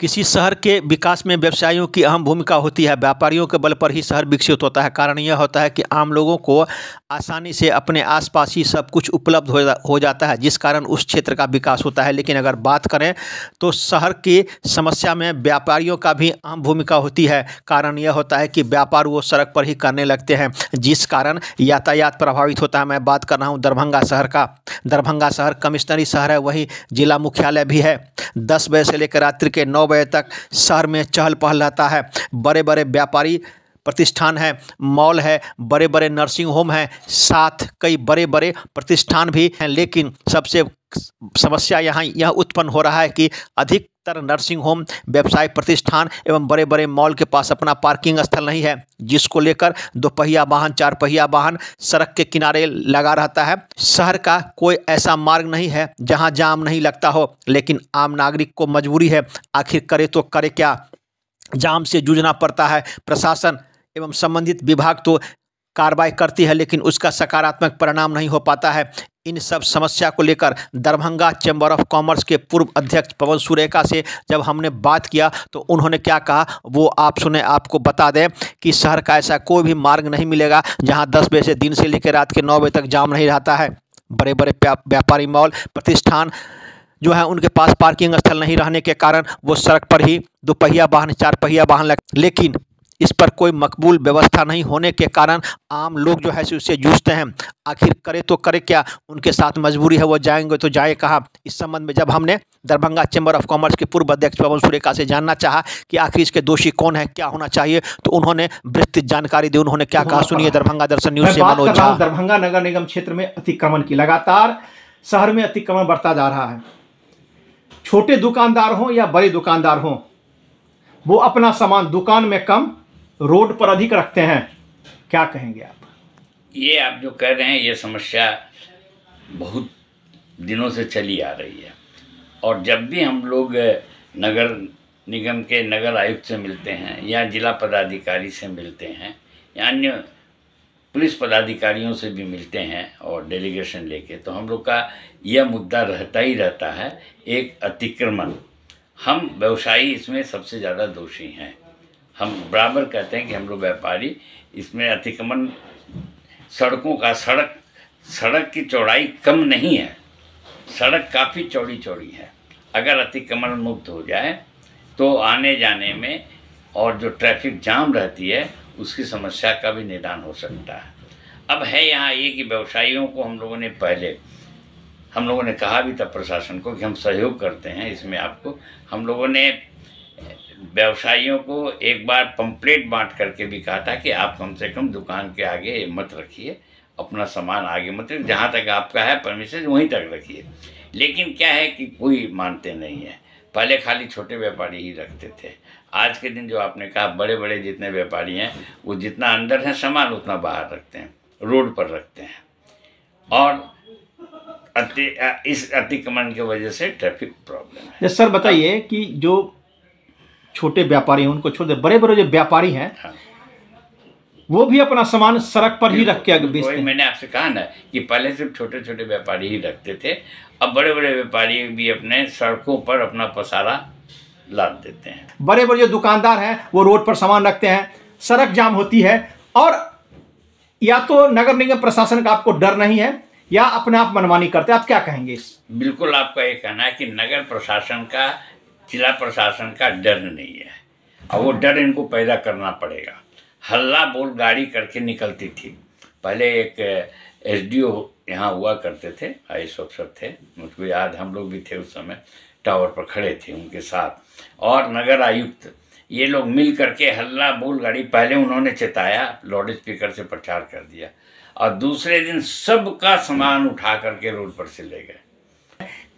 किसी शहर के विकास में व्यवसायियों की अहम भूमिका होती है व्यापारियों के बल पर ही शहर विकसित होता है कारण यह होता है कि आम लोगों को आसानी से अपने आसपास ही सब कुछ उपलब्ध हो, जा, हो जाता है जिस कारण उस क्षेत्र का विकास होता है लेकिन अगर बात करें तो शहर की समस्या में व्यापारियों का भी अहम भूमिका होती है कारण यह होता है कि व्यापार वो सड़क पर ही करने लगते हैं जिस कारण यातायात प्रभावित होता है मैं बात कर रहा हूँ दरभंगा शहर का दरभंगा शहर कमिश्नरी शहर है वहीं जिला मुख्यालय भी है दस बजे से लेकर रात्रि के नौ बजे तक शहर में चहल पहल रहता है बड़े बड़े व्यापारी प्रतिष्ठान है मॉल है बड़े बड़े नर्सिंग होम हैं साथ कई बड़े बड़े प्रतिष्ठान भी हैं लेकिन सबसे समस्या यहाँ यह उत्पन्न हो रहा है कि अधिक अधिकतर नर्सिंग होम व्यवसाय प्रतिष्ठान एवं बड़े बड़े मॉल के पास अपना पार्किंग स्थल नहीं है जिसको लेकर दोपहिया वाहन चार पहिया वाहन सड़क के किनारे लगा रहता है शहर का कोई ऐसा मार्ग नहीं है जहां जाम नहीं लगता हो लेकिन आम नागरिक को मजबूरी है आखिर करे तो करे क्या जाम से जूझना पड़ता है प्रशासन एवं संबंधित विभाग तो कार्रवाई करती है लेकिन उसका सकारात्मक परिणाम नहीं हो पाता है इन सब समस्या को लेकर दरभंगा चैम्बर ऑफ कॉमर्स के पूर्व अध्यक्ष पवन सुरेखा से जब हमने बात किया तो उन्होंने क्या कहा वो आप सुने आपको बता दें कि शहर का ऐसा कोई भी मार्ग नहीं मिलेगा जहां 10 बजे से दिन से लेकर रात के 9 बजे तक जाम नहीं रहता है बड़े बड़े व्यापारी मॉल प्रतिष्ठान जो है उनके पास पार्किंग स्थल नहीं रहने के कारण वो सड़क पर ही दोपहिया वाहन चार पहिया वाहन लेकिन इस पर कोई मकबूल व्यवस्था नहीं होने के कारण आम लोग जो है उससे जूझते हैं आखिर करे तो करे क्या उनके साथ मजबूरी है वो जाएंगे तो जाए कहाँ इस संबंध में जब हमने दरभंगा चैम्बर ऑफ कॉमर्स के पूर्व अध्यक्ष पवन सुरेखा से जानना चाहा कि आखिर इसके दोषी कौन है क्या होना चाहिए तो उन्होंने विस्तृत जानकारी दी उन्होंने क्या कहा सुनिए दरभंगा दर्शन न्यूज से मनोज झा दरभंगा नगर निगम क्षेत्र में अतिक्रमण की लगातार शहर में अतिक्रमण बढ़ता जा रहा है छोटे दुकानदार हों या बड़े दुकानदार हों वो अपना सामान दुकान में कम रोड पर अधिक रखते हैं क्या कहेंगे आप ये आप जो कह रहे हैं ये समस्या बहुत दिनों से चली आ रही है और जब भी हम लोग नगर निगम के नगर आयुक्त से मिलते हैं या जिला पदाधिकारी से मिलते हैं या अन्य पुलिस पदाधिकारियों से भी मिलते हैं और डेलीगेशन लेके तो हम लोग का यह मुद्दा रहता ही रहता है एक अतिक्रमण हम व्यवसायी इसमें सबसे ज़्यादा दोषी हैं हम बराबर कहते हैं कि हम लोग व्यापारी इसमें अतिक्रमण सड़कों का सड़क सड़क की चौड़ाई कम नहीं है सड़क काफ़ी चौड़ी चौड़ी है अगर अतिक्रमण मुक्त हो जाए तो आने जाने में और जो ट्रैफिक जाम रहती है उसकी समस्या का भी निदान हो सकता है अब है यहाँ ये कि व्यवसायियों को हम लोगों ने पहले हम लोगों ने कहा भी था प्रशासन को कि हम सहयोग करते हैं इसमें आपको हम लोगों ने व्यवसायियों को एक बार पंपलेट बांट करके भी कहा था कि आप कम से कम दुकान के आगे मत रखिए अपना सामान आगे मत रखिए जहाँ तक आपका है परमिशन वहीं तक रखिए लेकिन क्या है कि कोई मानते नहीं है पहले खाली छोटे व्यापारी ही रखते थे आज के दिन जो आपने कहा बड़े बड़े जितने व्यापारी हैं वो जितना अंदर है सामान उतना बाहर रखते हैं रोड पर रखते हैं और अति इस अतिक्रमण की वजह से ट्रैफिक प्रॉब्लम है सर बताइए कि जो छोटे व्यापारी हैं उनको छोड़ दे बड़े बड़े जो व्यापारी हैं हाँ। वो भी अपना सामान सड़क पर ही रख के बेचते मैंने आपसे कहा ना कि पहले सिर्फ छोटे छोटे व्यापारी ही रखते थे अब बड़े बड़े व्यापारी भी अपने सड़कों पर अपना पसारा लाद देते हैं बड़े बड़े जो दुकानदार हैं वो रोड पर सामान रखते हैं सड़क जाम होती है और या तो नगर निगम प्रशासन का आपको डर नहीं है या अपने आप मनमानी करते हैं आप क्या कहेंगे इस बिल्कुल आपका ये कहना है कि नगर प्रशासन का जिला प्रशासन का डर नहीं है और वो डर इनको पैदा करना पड़ेगा हल्ला बोल गाड़ी करके निकलती थी पहले एक एस डी ओ यहाँ हुआ करते थे आई एस अफसर थे मुझको याद हम लोग भी थे उस समय टावर पर खड़े थे उनके साथ और नगर आयुक्त ये लोग मिल करके हल्ला बोल गाड़ी पहले उन्होंने चेताया लाउड स्पीकर से प्रचार कर दिया और दूसरे दिन सबका सामान उठा करके रोड पर से ले गए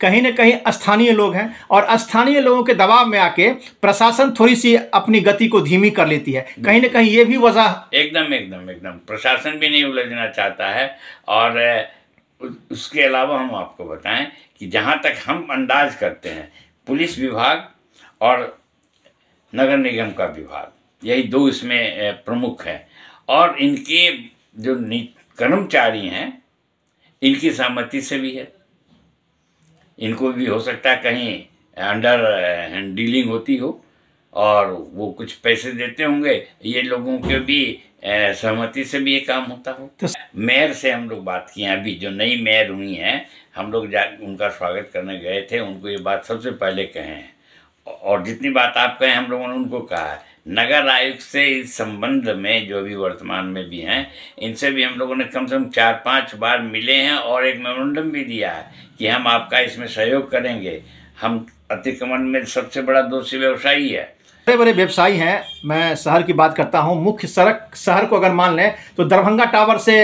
कहीं ना कहीं स्थानीय लोग हैं और स्थानीय लोगों के दबाव में आके प्रशासन थोड़ी सी अपनी गति को धीमी कर लेती है कहीं ना कहीं ये भी वजह एकदम एकदम एकदम प्रशासन भी नहीं उलझना चाहता है और उसके अलावा हम आपको बताएं कि जहाँ तक हम अंदाज करते हैं पुलिस विभाग और नगर निगम का विभाग यही दो इसमें प्रमुख हैं और इनके जो कर्मचारी हैं इनकी सहमति से भी है इनको भी हो सकता है कहीं अंडर डीलिंग होती हो और वो कुछ पैसे देते होंगे ये लोगों के भी सहमति से भी ये काम होता हो तो मेयर से हम लोग बात किए अभी जो नई मेयर हुई हैं हम लोग जा उनका स्वागत करने गए थे उनको ये बात सबसे पहले कहें और जितनी बात आप कहें हम लोगों ने उनको कहा है नगर आयुक्त से इस संबंध में जो भी वर्तमान में भी हैं इनसे भी हम लोगों ने कम से कम चार पांच बार मिले हैं और एक मेमोरेंडम भी दिया है कि हम आपका इसमें सहयोग करेंगे हम अतिक्रमण में सबसे बड़ा दोषी व्यवसायी है बड़े बड़े व्यवसायी हैं मैं शहर की बात करता हूँ मुख्य सड़क शहर को अगर मान लें तो दरभंगा टावर से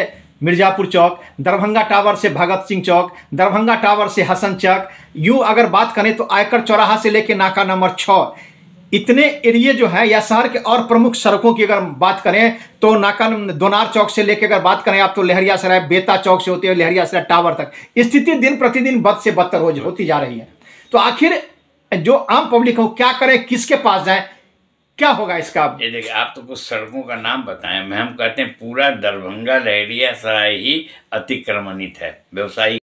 मिर्जापुर चौक दरभंगा टावर से भगत सिंह चौक दरभंगा टावर से हसन चौक यू अगर बात करें तो आयकर चौराहा से लेकर नाका नंबर छः इतने एरिए जो है या शहर के और प्रमुख सड़कों की अगर बात करें तो नाकन दोनार चौक से लेकर अगर बात करें आप तो लहरिया सराय बेता चौक से होते हुए लहरिया सराय टावर तक स्थिति दिन प्रतिदिन बद से बदतर हो होती जा रही है तो आखिर जो आम पब्लिक हो क्या करें किसके पास जाए क्या होगा इसका आप ये देखिए आप तो कुछ सड़कों का नाम बताएं हम कहते हैं पूरा दरभंगा लहरिया सराय ही अतिक्रमणित है व्यवसायी